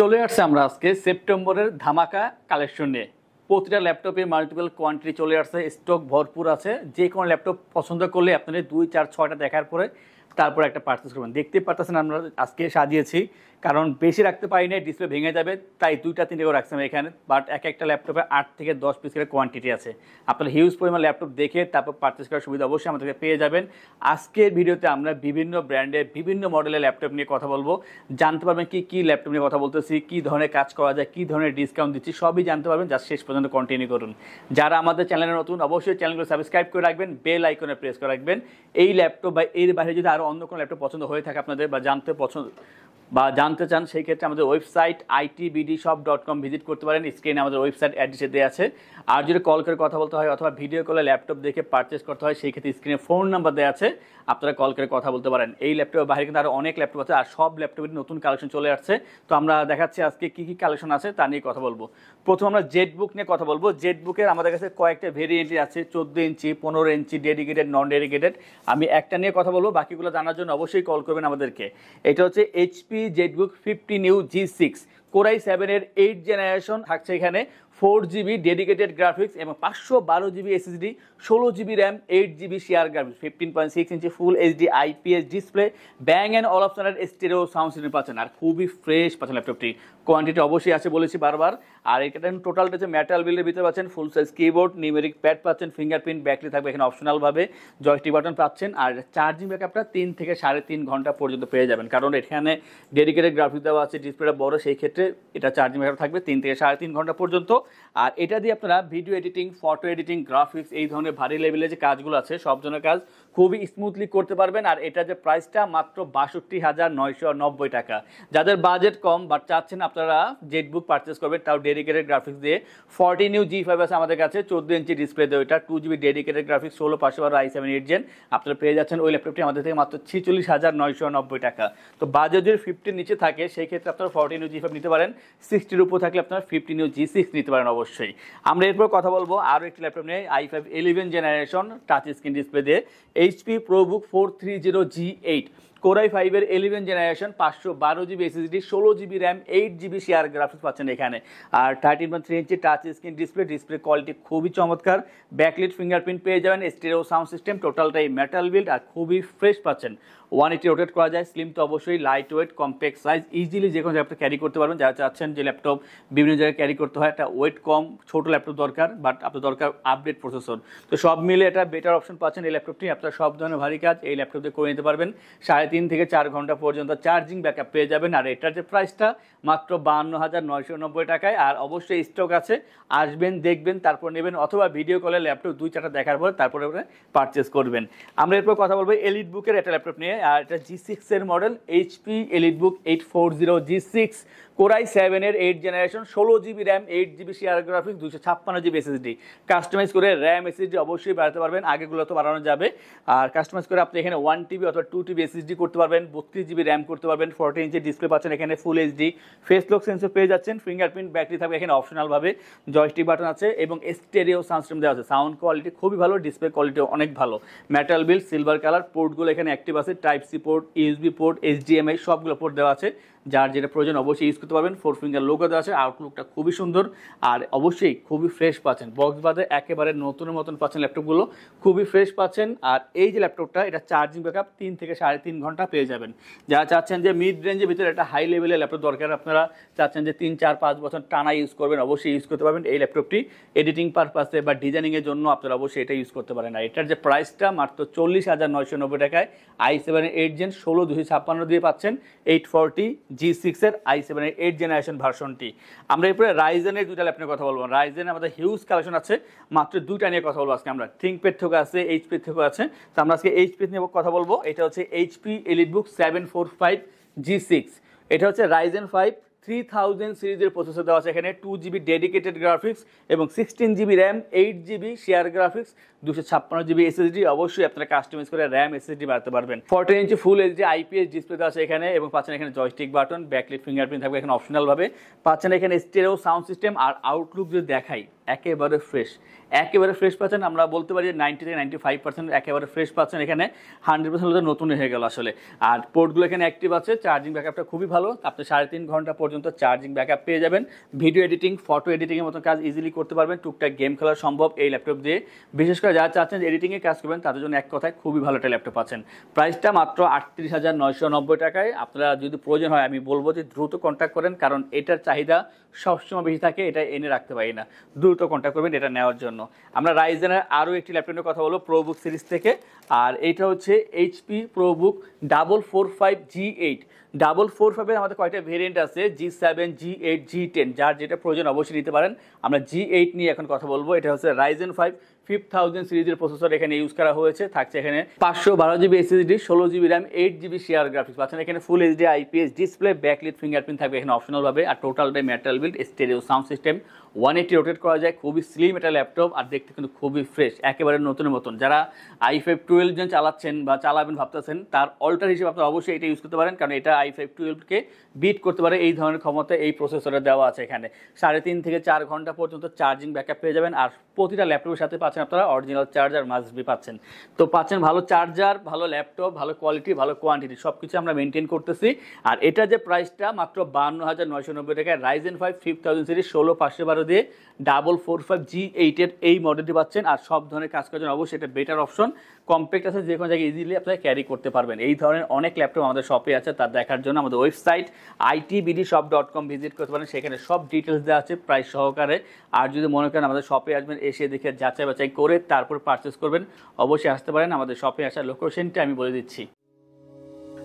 চলে আসছে আমরা আজকে সেপ্টেম্বরের ধামাকা কালেকশন নিয়ে প্রতিটা ল্যাপটপে মাল্টিপল কোয়ান্টিটি চলে আসছে স্টক ভরপুর আছে যে কোনো ল্যাপটপ পছন্দ করলে আপনাদের দুই চার ছয়টা দেখার পরে তারপর একটা পার্চেস করবেন দেখতে পারতেছেন আমরা আজকে সাজিয়েছি কারণ বেশি রাখতে পারি না ডিসপ্লে ভেঙে যাবে তাই দুইটা তিনটে করে রাখছিলাম এখানে বাট এক একটা ল্যাপটপে আট থেকে দশ পিস করে কোয়ান্টিটি আছে আপনার হিউজ পরিমাণ ল্যাপটপ দেখে তারপর পারচেস করার সুবিধা অবশ্যই আমাদেরকে পেয়ে যাবেন আজকের ভিডিওতে আমরা বিভিন্ন ব্র্যান্ডের বিভিন্ন মডেলের ল্যাপটপ নিয়ে কথা বলবো জানতে পারবেন কি কি ল্যাপটপ নিয়ে কথা বলতেছি কী ধরনের কাজ করা যায় কী ধরনের ডিসকাউন্ট দিচ্ছি সবই জানতে পারবেন যা শেষ পর্যন্ত কন্টিনিউ করুন যারা আমাদের চ্যানেলে নতুন অবশ্যই চ্যানেলগুলো সাবস্ক্রাইব করে রাখবেন বেল আইকনে প্রেস করে রাখবেন এই ল্যাপটপ বা এর বাইরে যদি আরও অন্য কোনো ল্যাপটপ পছন্দ হয়ে থাকে আপনাদের বা জানতে পছন্দ বা জানতে চান সেই ক্ষেত্রে আমাদের ওয়েবসাইট আইটিবিডি সব ডট কম ভিজিট করতে পারেন স্ক্রিনে আমাদের ওয়েবসাইট অ্যাড্রেসে দেওয়া আছে আর যদি কল করে কথা বলতে হয় অথবা ভিডিও কলে ল্যাপটপ দেখে পারচেস করতে হয় সেই ক্ষেত্রে স্ক্রিনে ফোন নাম্বার দেওয়া আছে আপনারা কল করে কথা বলতে পারেন এই ল্যাপটপের বাইরে কিন্তু আরও অনেক ল্যাপটপ আছে আর সব ল্যাপটপের নতুন কালেকশন চলে আসছে তো আমরা দেখাচ্ছি আজকে কী কী কালেকশন আছে তা নিয়ে কথা বলবো প্রথম আমরা জেট বুক নিয়ে কথা বলবো জেট বুকের আমাদের কাছে কয়েকটা ভেরিয়েন্টই আছে চোদ্দো ইঞ্চি পনেরো ইঞ্চি ডেডিকেটেড নন ডেডিকেটেড আমি একটা নিয়ে কথা বলবো বাকিগুলো জানার জন্য অবশ্যই কল করবেন আমাদেরকে এটা হচ্ছে HP JetBook 50 New G6 core i সেভেনের এইট জেনারেশন থাকছে এখানে ফোর জিবি ডেডিকেটেড গ্রাফিক্স এবং পাঁচশো বারো জিবি এসএসডি ষোলো GB RAM eight GB share graphics fifteen point six inch full HD IPS display Bang and অল অপশনের স্টেরেও সাউন্ড সিস্টেম পাচ্ছেন আর খুবই ফ্রেশ পাচ্ছেন ল্যাপটপটি কোয়ান্টিটি অবশ্যই আছে বলেছি বারবার আর এটা টোটালটা যে ম্যাটাল বিলের ভিতরে পাচ্ছেন full size keyboard numeric pad পাচ্ছেন ফিঙ্গারপ্রিন্ট ব্যাকলি থাকবে এখানে অপশনালভাবে জয়স্টি বাটন পাচ্ছেন আর চার্জিং ব্যাকআপটা তিন থেকে সাড়ে তিন ঘন্টা পর্যন্ত পেয়ে যাবেন কারণ এখানে ডেডিকেটেড গ্রাফিক্স দেওয়া আছে ডিসপ্লেটা বড় সেই ক্ষেত্রে এটা চার্জিং ব্যাকআপ থাকবে তিন থেকে সাড়ে তিন ঘন্টা পর্যন্ত আর এটা দিয়ে আপনারা video editing photo editing graphics এই ধরনের ভারী লেভেলের যে কাজগুলো আছে সব ধরনের কাজ খুবই স্মুথলি করতে পারবেন আর এটা যে প্রাইসটা মাত্র বাষট্টি হাজার নয়শো নব্বই টাকা যাদের বাজেট কম বাট চাচ্ছেন আপনারা জেট বুক পারচেস করবেন তাও ডেডিকেটেড গ্রাফিক্স দিয়ে ফর্টিন ইউ জি ফাইভ আছে আমাদের কাছে চোদ্দ ইঞ্চি ডিসপ্লে দেয় ওইটা টু জিবি ডেডিকেটেড গ্রাফিক্স ষোলো পাঁচশো বারো আই সেভেন এইট জেন আপনারা পেয়ে যাচ্ছেন ওই ল্যাপটপটি আমাদের থেকে মাত্র ছিচল্লিশ হাজার নয়শো নব্বই টাকা তো বাজেট যদি ফিফটি নিচে থাকে সেই ক্ষেত্রে আপনারা ফর্টিন ইউ জি ফাইভ নিতে নিতে পারেন সিক্সটির উপর থাকলে আপনারা ফিফটিন জি সিক্স নিতে পারেন অবশ্যই আমরা এরপর কথা বলবো আরও একটি ল্যাপটপ নিয়ে I five eleven generation touch screen display দিয়ে HP ProBook four three zero G eight core i ফাইভের ইলেভেন জেনারেশন পাঁচশো বারো জিবি এসএসডি ষোলো GB RAM eight GB share graphics পাচ্ছেন এখানে আর thirteen point three inch touch screen display display quality খুবই চমৎকার ব্যাকলিট ফিঙ্গারপ্রিন্ট পেয়ে যাবেন স্টেরিও সাউন্ড সিস্টেম টোটালটাই মেটাল বিল্ড আর খুবই ফ্রেশ পাচ্ছেন ওয়ান এইটি রোটেট করা যায় স্লিম তো অবশ্যই lightweight compact size easily যে কোনো ল্যাপটপ ক্যারি করতে পারবেন যারা চাচ্ছেন যে ল্যাপটপ বিভিন্ন জায়গায় ক্যারি করতে হয় একটা ওয়েট কম ছোটো ল্যাপটপ দরকার বাট আপনার দরকার আপডেট প্রসেসর তো সব মিলে এটা বেটার অপশন পাচ্ছেন এই ল্যাপটপটি আপনার সব ধরনের ভারী কাজ এই ল্যাপটপ দিয়ে করে নিতে পারবেন সাড়ে সাড়ে তিন থেকে চার ঘন্টা পর্যন্ত চার্জিং ব্যাকআপ পেয়ে যাবেন আর এটার যে প্রাইসটা মাত্র বান্ন হাজার নয়শো নব্বই টাকায় আর অবশ্যই স্টক আছে আসবেন দেখবেন তারপর নেবেন অথবা ভিডিও কলে ল্যাপটপ দুই চারটা দেখার পর তারপরে পারচেস করবেন আমরা এরপর কথা বলবো এলিট বুকের একটা ল্যাপটপ নিয়ে আর এটা জি সিক্সের model HP EliteBook eight four zero G six core i সেভেনের এইট জেনারেশন ষোলো GB RAM eight GB share graphics দুশো ছাপ্পান্ন জিবি এসএসডি কাস্টমাইজ করে র্যাম এসএসডি অবশ্যই বাড়াতে পারবেন আগেগুলো তো বাড়ানো যাবে আর কাস্টমাইজ করে আপনি এখানে ওয়ান টিবি অথবা টু টিবি এসএসডি করতে পারবেন বত্রিশ জিবি র্যাম করতে পারবেন ফোরটি ইঞ্চি ডিসপ্লে পাচ্ছেন এখানে full HD face lock sensor পেয়ে যাচ্ছেন ফিঙ্গারপ্রিন্ট ব্যাটারি থাকবে এখানে অপশনালভাবে জয়স্টিক বাটন আছে এবং স্টেরিও সাউন্ড দেওয়া আছে সাউন্ড কোয়ালিটি খুবই ভালো ডিসপ্লে কোয়ালিটি অনেক ভালো মেটাল বিল সিলভার কালার পোর্টগুলো এখানে অ্যাক্টিভ আছে type C port USB port HDMI সবগুলো পোর্ট দেওয়া আছে যার যেটা প্রয়োজন অবশ্যই ইউজ করতে পারবেন ফোর ফিঙ্গার লোগোতে আছে আউটলুকটা খুবই সুন্দর আর অবশ্যই খুবই ফ্রেশ পাচ্ছেন বক্স বাদে একেবারে নতুনের মতন পাচ্ছেন ল্যাপটপগুলো খুবই ফ্রেশ পাচ্ছেন আর এই যে ল্যাপটপটা এটা চার্জিং ব্যাকআপ তিন থেকে সাড়ে তিন ঘন্টা পেয়ে যাবেন যারা চাচ্ছেন যে মিড রেঞ্জের ভিতরে একটা হাই লেভেলের ল্যাপটপ দরকার আপনারা চাচ্ছেন যে তিন চার পাঁচ বছর টানা ইউজ করবেন অবশ্যই ইউজ করতে পারবেন এই ল্যাপটপটি এডিটিং পারপাসে বা ডিজাইনিংয়ের জন্য আপনারা অবশ্যই এটা ইউজ করতে পারেন আর এটার যে প্রাইসটা মাত্র চল্লিশ হাজার নয়শো নব্বই টাকায় আই সেভেন এইট জেন ষোলো দুশো ছাপ্পান্ন দিয়ে পাচ্ছেন এইট ফোরটি জি সিক্সের আই সেভেনের এইট জেনারেশন ভার্সনটি আমরা এরপরে রাইজেনের দুইটা ল্যাপটপ কথা বলবো রাইজেন আমাদের হিউজ কালেকশন আছে মাত্র দুইটা নিয়ে কথা বলবো আজকে আমরা থিঙ্কপেড থেকে আছে এইচপি থেকে আছে তো আমরা আজকে এইচপি নিয়ে কথা বলবো এটা হচ্ছে HP book seven four five G six এটা হচ্ছে রাইজেন ফাইভ থ্রি থাউজেন্ড সিরিজের প্রসেসর দেওয়া আছে এখানে টু জিবি ডেডিকেটেড গ্রাফিক্স এবং sixteen GB RAM eight GB share graphics দুশো ছাপ্পান্ন জিবি এসএসডি অবশ্যই আপনারা কাস্টমাইজ করে র্যাম এসএসডি বাড়তে পারবেন fourteen inch full HD IPS display দেওয়া আছে এখানে এবং পাচ্ছেন এখানে জয়স্টিক বাটন ব্যাকলিট ফিঙ্গারপ্রিন্ট থাকবে এখানে অপশনালভাবে পাচ্ছেন এখানে স্টেরও সাউন্ড সিস্টেম আর আউটলুক যদি দেখাই একেবারে ফ্রেশ একেবারে ফ্রেশ পাচ্ছেন আমরা বলতে পারি যে নাইনটি থেকে নাইনটি ফাইভ পার্সেন্ট একেবারে ফ্রেশ পাচ্ছেন এখানে হান্ড্রেড পার্সেন্ট নতুন হয়ে গেল আসলে আর পোর্টগুলো এখানে অ্যাক্টিভ আছে চার্জিং ব্যাকআপটা খুবই ভালো আপনি সাড়ে তিন ঘন্টা পর্যন্ত চার্জিং ব্যাকআপ পেয়ে যাবেন ভিডিও এডিটিং ফটো এডিটিংয়ের মতো কাজ ইজিলি করতে পারবেন টুকটাক গেম খেলা সম্ভব এই ল্যাপটপ দিয়ে বিশেষ করে যারা চাচ্ছেন এডিটিংয়ে কাজ করবেন তাদের জন্য এক কথায় খুবই ভালো একটা ল্যাপটপ আছেন প্রাইসটা মাত্র আটত্রিশ হাজার নয়শো নব্বই টাকায় আপনারা যদি প্রয়োজন হয় আমি বলবো যে দ্রুত কন্ট্যাক্ট করেন কারণ এটার চাহিদা সবসময় বেশি থাকে এটা এনে রাখতে পারি না দ্রুত দ্রুত কন্ট্যাক্ট করবেন এটা নেওয়ার জন্য আমরা রাইজেনের আরও একটি ল্যাপটপের কথা বলবো প্রোবুক সিরিজ থেকে আর এইটা হচ্ছে HP ProBook double four five G eight double four ফাইভের আমাদের কয়েকটা ভেরিয়েন্ট আছে G seven G eight G ten যার যেটা প্রয়োজন অবশ্যই নিতে পারেন আমরা জি এইট নিয়ে এখন কথা বলবো এটা হচ্ছে রাইজেন ফাইভ ফিফ থাউজেন্ড সিরিজের প্রসেসর এখানে ইউজ করা হয়েছে থাকছে এখানে পাঁচশো বারো জিবি এসএসডি ষোলো GB RAM eight GB share graphics পাচ্ছেন এখানে full HD IPS display backlit fingerprint থাকবে এখানে অপশনালভাবে আর the metal build stereo sound system one eighty rotate করা যায় খুবই স্লিম একটা ল্যাপটপ আর দেখতে কিন্তু খুবই ফ্রেশ একেবারে নতুন মতন যারা আই ফাইভ টুয়েলভ যেন চালাচ্ছেন বা চালাবেন ভাবতেছেন তার অল্টার হিসেবে আপনারা অবশ্যই এটা ইউজ করতে পারেন কারণ এটা আই ফাইভ টুয়েলভকে বিট করতে পারে এই ধরনের ক্ষমতা এই প্রসেসরে দেওয়া আছে এখানে সাড়ে তিন থেকে চার ঘন্টা পর্যন্ত চার্জিং ব্যাকআপ পেয়ে যাবেন আর প্রতিটা ল্যাপটপের সাথে পাচ্ছেন পাচ্ছেন আপনারা অরিজিনাল চার্জার মাস্ট বি পাচ্ছেন তো পাচ্ছেন ভালো চার্জার ভালো ল্যাপটপ ভালো কোয়ালিটি ভালো কোয়ান্টিটি সব কিছু আমরা মেনটেন করতেছি আর এটা যে প্রাইসটা মাত্র বান্ন হাজার নয়শো নব্বই টাকায় Ryzen five five thousand series ষোলো পাঁচশো বারো দিয়ে ডাবল ফোর ফাইভ জি এইটের এই মডেলটি পাচ্ছেন আর সব ধরনের কাজ করার জন্য অবশ্যই এটা বেটার অপশন কম্প্যাক্ট আছে যে কোনো জায়গায় ইজিলি আপনারা ক্যারি করতে পারবেন এই ধরনের অনেক ল্যাপটপ আমাদের শপে আছে তার দেখার জন্য আমাদের website ITBD shop dot com visit করতে পারেন সেখানে সব ডিটেলস দেওয়া আছে প্রাইস সহকারে আর যদি মনে করেন আমাদের শপে আসবেন এসে দেখে যাচাই বাছাই যাচাই করে তারপর পারচেস করবেন অবশ্যই আসতে পারেন আমাদের শপে আসার লোকেশনটা আমি বলে দিচ্ছি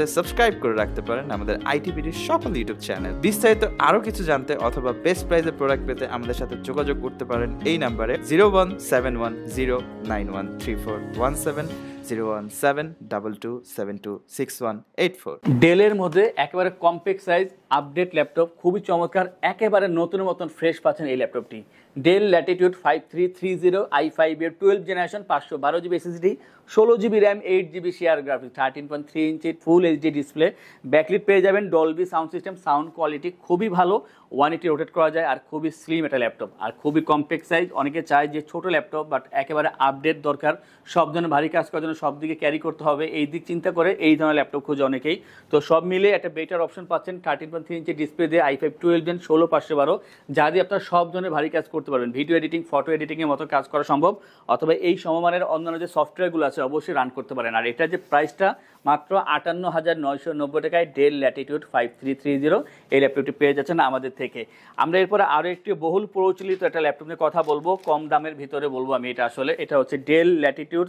চ্যানেলটিতে সাবস্ক্রাইব করে রাখতে পারেন আমাদের আইটিভিটির সকল ইউটিউব চ্যানেল বিস্তারিত আরও কিছু জানতে অথবা বেস্ট প্রাইজের প্রোডাক্ট পেতে আমাদের সাথে যোগাযোগ করতে পারেন এই নাম্বারে zero one seven one zero nine one three four one seven zero one seven double two seven two six one eight four ডেলের মধ্যে একেবারে কম্প্যাক্ট সাইজ আপডেট ল্যাপটপ খুবই চমৎকার একেবারে নতুন মতন ফ্রেশ পাচ্ছেন এই ল্যাপটপটি Dell Latitude five three three zero i five এর টুয়েলভ জেনারেশন পাঁচশো বারো জিবি এসএসডি ষোলো GB RAM eight GB share graphics thirteen point three inch full HD display backlit পেয়ে যাবেন Dolby sound system sound quality খুবই ভালো one eighty rotate করা যায় আর খুবই স্লিম একটা ল্যাপটপ আর খুবই কম্প্যাক্ট সাইজ অনেকে চায় যে ছোটো ল্যাপটপ বাট একেবারে আপডেট দরকার সব ধরনের ভারী কাজ করার জন্য সব দিকে ক্যারি করতে হবে এই দিক চিন্তা করে এই ধরনের ল্যাপটপ খুঁজে অনেকেই তো সব মিলে একটা বেটার অপশন পাচ্ছেন thirteen point three inch display দিয়ে আই ফাইভ টুয়েলভ দেন ষোলো পাঁচশো বারো যা দিয়ে আপনার সব ধরনের ভারী কাজ করতে পারবেন ভিডিও এডিটিং ফটো এডিটিংয়ের মতো কাজ করা সম্ভব অথবা এই সমমানের অন্যান্য যে সফটওয়্যারগুলো আছে অবশ্যই রান করতে পারেন আর এটা যে প্রাইসটা মাত্র আটান্ন হাজার নয়শো নব্বই টাকায় Dell Latitude five three three zero এই ল্যাপটপটি পেয়ে যাচ্ছেন আমাদের থেকে আমরা এরপরে আরও একটি বহুল প্রচলিত একটা ল্যাপটপ নিয়ে কথা বলবো কম দামের ভিতরে বলবো আমি এটা আসলে এটা হচ্ছে Dell Latitude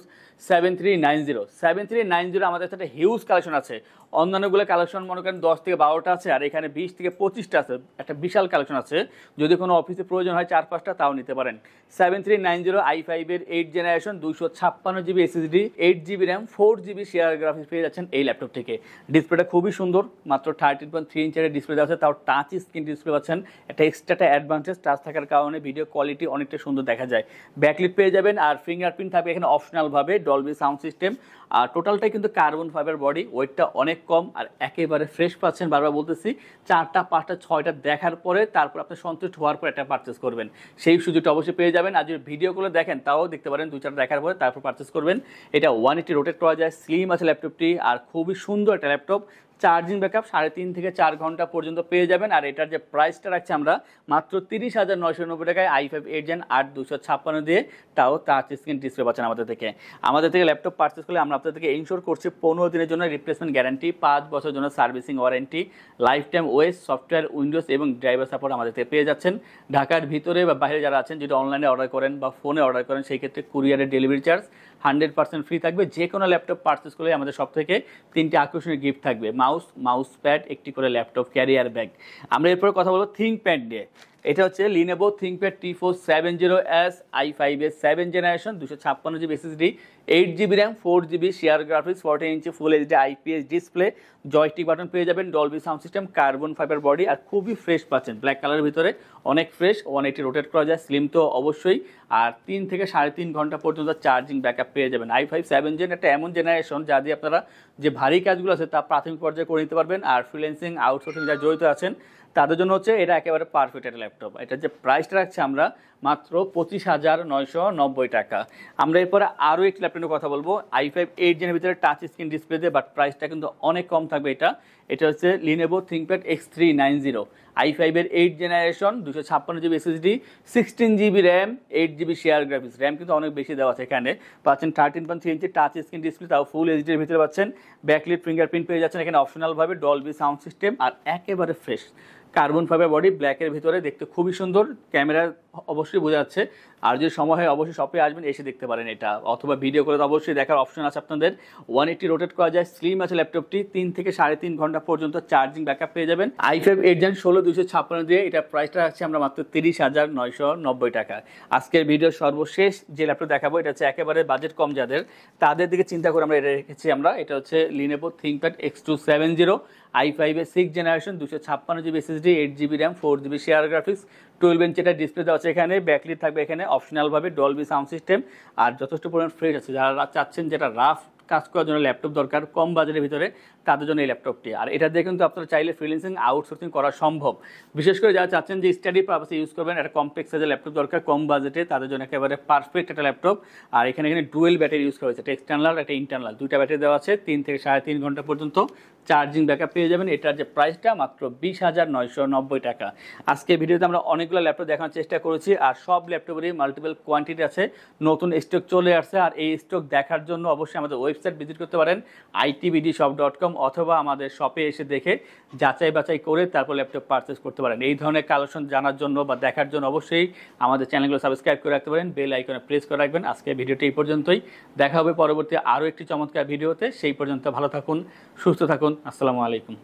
seven three nine zero seven three nine zero আমাদের একটা হিউজ কালেকশন আছে অন্যান্যগুলো কালেকশন মনে করেন দশ থেকে বারোটা আছে আর এখানে বিশ থেকে পঁচিশটা আছে একটা বিশাল কালেকশন আছে যদি কোনো অফিসে প্রয়োজন হয় চার পাঁচটা তাও নিতে পারেন seven three nine zero i ফাইভের এইট জেনারেশন দুশো ছাপ্পান্ন GB SSD eight GB RAM four GB share graphics পেয়ে যাচ্ছেন এই ল্যাপটপ থেকে ডিসপ্লেটা খুবই সুন্দর মাত্র থার্টি পয়েন্ট থ্রি ইঞ্চের ডিসপ্লে আছে তাও টাচ স্ক্রিন ডিসপ্লে পাচ্ছেন একটা এক্সট্রাটা অ্যাডভান্টেজ টাচ থাকার কারণে ভিডিও কোয়ালিটি অনেকটা সুন্দর দেখা যায় ব্যাকলিট পেয়ে যাবেন আর ফিঙ্গারপ্রিন্ট থাকবে এখানে অপশনালভাবে ডলবি সাউন্ড সিস্টেম আর টোটালটাই কিন্তু কার্বন ফাইবার বডি ওয়েটটা অনেক কম আর একেবারে ফ্রেশ পাচ্ছেন বারবার বলতেছি চারটা পাঁচটা ছয়টা দেখার পরে তারপর আপনি সন্তুষ্ট হওয়ার পর একটা পারচেস করবেন সেই সুযোগটা অবশ্যই পেয়ে যাবেন আর যদি ভিডিওগুলো দেখেন তাও দেখতে পারেন দু চারটা দেখার পরে তারপর পারচেস করবেন এটা ওয়ান এইটি রোটেট করা যায় স্লিম আছে ল্যাপটপটি আর খুবই সুন্দর একটা ল্যাপটপ চার্জিং ব্যাকআপ সাড়ে তিন থেকে চার ঘন্টা পর্যন্ত পেয়ে যাবেন আর এটার যে প্রাইসটা রাখছি আমরা মাত্র তিরিশ হাজার নয়শো নব্বই টাকায় আই ফাইভ এইট জেন আট দুশো ছাপ্পান্ন দিয়ে তাও টাচ স্ক্রিন ডিসপ্লে পাচ্ছেন আমাদের থেকে আমাদের থেকে ল্যাপটপ পার্চেস করলে আমরা আপনাদেরকে ইনশোর করছি পনেরো দিনের জন্য রিপ্লেসমেন্ট গ্যারান্টি পাঁচ বছরের জন্য সার্ভিসিং ওয়ারেন্টি লাইফ টাইম ওয়েস সফটওয়্যার উইন্ডোজ এবং ড্রাইভার সাপোর্ট আমাদের থেকে পেয়ে যাচ্ছেন ঢাকার ভিতরে বা বাইরে যারা আছেন যেটা অনলাইনে অর্ডার করেন বা ফোনে অর্ডার করেন সেই ক্ষেত্রে কুরিয়ারের delivery charge hundred percent free থাকবে যে কোনো ল্যাপটপ পার্চেস করলে আমাদের সব থেকে তিনটি আকর্ষণীয় গিফট থাকবে মাউস মাউস প্যাড একটি করে ল্যাপটপ ক্যারিয়ার ব্যাগ আমরা এরপরে কথা বলবো থিঙ্ক প্যাড নিয়ে এটা হচ্ছে Lenovo ThinkPad T four seven zero S i five S seven generation দুশো ছাপ্পান্ন GB SSD eight GB RAM four GB share graphics fourteen inch full HD IPS display joystick button পেয়ে যাবেন Dolby sound system carbon fibre body আর খুবই fresh পাচ্ছেন black কালারের ভিতরে অনেক ফ্রেশ ওয়ান এইটি রোটেট করা যায় স্লিম তো অবশ্যই আর তিন থেকে সাড়ে তিন ঘন্টা পর্যন্ত চার্জিং ব্যাকআপ পেয়ে যাবেন আই ফাইভ সেভেন জেন একটা এমন জেনারেশন যা দিয়ে আপনারা যে ভারী কাজগুলো আছে তা প্রাথমিক পর্যায়ে করে নিতে পারবেন আর ফ্রিল্যান্সিং আউটসোর্সিং যা জড়িত আছেন তাদের জন্য হচ্ছে এটা একেবারে পারফেক্ট একটা ল্যাপটপ এটা যে প্রাইসটা রাখছি আমরা মাত্র পঁচিশ হাজার নয়শো নব্বই টাকা আমরা এরপরে আরও একটি ল্যাপটপের কথা বলবো আই ফাইভ এইট জেনের ভিতরে টাচ স্ক্রিন ডিসপ্লেতে বাট প্রাইসটা কিন্তু অনেক কম থাকবে এটা এটা হচ্ছে Lenovo ThinkPad X three nine zero i ফাইভের এইট জেনারেশন দুশো ছাপ্পান্ন GB SSD sixteen GB RAM eight GB share graphics RAM কিন্তু অনেক বেশি দেওয়া আছে এখানে পাচ্ছেন thirteen point three inch touch screen display তাও ফুল এইচডির ভিতরে পাচ্ছেন ব্যাকলিট ফিঙ্গারপ্রিন্ট পেয়ে যাচ্ছেন এখানে অপশনালভাবে ডলবি সাউন্ড সিস্টেম আর একেবারে ফ্রেশ কার্বন ফাইবার বডি ব্ল্যাকের ভিতরে দেখতে খুবই সুন্দর ক্যামেরা অবশ্যই বোঝা যাচ্ছে আর যদি সময় হয় অবশ্যই শপে আসবেন এসে দেখতে পারেন এটা অথবা ভিডিও করে তো অবশ্যই দেখার অপশন আছে আপনাদের ওয়ান এইটি রোটেট করা যায় স্লিম আছে ল্যাপটপটি তিন থেকে সাড়ে তিন ঘন্টা পর্যন্ত চার্জিং ব্যাকআপ পেয়ে যাবেন আই ফাইভ এইট জেন ষোলো দুশো ছাপ্পান্ন দিয়ে এটা প্রাইসটা আছে আমরা মাত্র তিরিশ হাজার নয়শো নব্বই টাকা আজকের ভিডিও সর্বশেষ যে ল্যাপটপ দেখাবো এটা হচ্ছে একেবারে বাজেট কম যাদের তাদের দিকে চিন্তা করে আমরা এটা রেখেছি আমরা এটা হচ্ছে Lenovo ThinkPad X two seven zero i ফাইভের সিক্স জেনারেশন দুশো ছাপ্পান্ন GB S SSD eight GB RAM four GB share graphics twelve inch এটা ডিসপ্লে দেওয়া আছে এখানে ব্যাকলিট থাকবে এখানে অপশনালভাবে ডলবি সাউন্ড সিস্টেম আর যথেষ্ট পরিমাণ ফ্রেশ আছে যারা চাচ্ছেন যেটা রাফ কাজ করার জন্য ল্যাপটপ দরকার কম বাজারের ভিতরে তাদের জন্য এই ল্যাপটপটি আর এটা দিয়ে কিন্তু আপনারা চাইলে ফ্রিলেন্সিং আউটসোর্সিং করা সম্ভব বিশেষ করে যারা চাচ্ছেন যে স্টাডি পারপাসে ইউজ করবেন একটা কমপ্লেক্স সাইজের ল্যাপটপ দরকার কম বাজেটে তাদের জন্য একেবারে পারফেক্ট একটা ল্যাপটপ আর এখানে এখানে ডুয়েল ব্যাটারি ইউজ করা হয়েছে একটা এক্সটার্নাল একটা ইন্টারনাল দুইটা ব্যাটারি দেওয়া আছে তিন থেকে সাড়ে তিন ঘন্টা পর্যন্ত চার্জিং ব্যাকআপ পেয়ে যাবেন এটার যে প্রাইসটা মাত্র বিশ হাজার নয়শো নব্বই টাকা আজকে ভিডিওতে আমরা অনেকগুলো ল্যাপটপ দেখানোর চেষ্টা করেছি আর সব ল্যাপটপেরই মাল্টিপল কোয়ান্টিটি আছে নতুন স্টক চলে আসছে আর এই স্টক দেখার জন্য অবশ্যই আমাদের ওয়েবসাইট ভিজিট করতে পারেন আইটিভিডি শপ ডট কম অথবা আমাদের শপে এসে দেখে যাচাই বাছাই করে তারপর ল্যাপটপ পারচেস করতে পারেন এই ধরনের কালেকশন জানার জন্য বা দেখার জন্য অবশ্যই আমাদের চ্যানেলগুলো সাবস্ক্রাইব করে রাখতে পারেন বেল আইকনে প্রেস করে রাখবেন আজকে ভিডিওটি এই পর্যন্তই দেখা হবে পরবর্তী আরও একটি চমৎকার ভিডিওতে সেই পর্যন্ত ভালো থাকুন সুস্থ থাকুন থাকুন আসসালামু আলাইকুম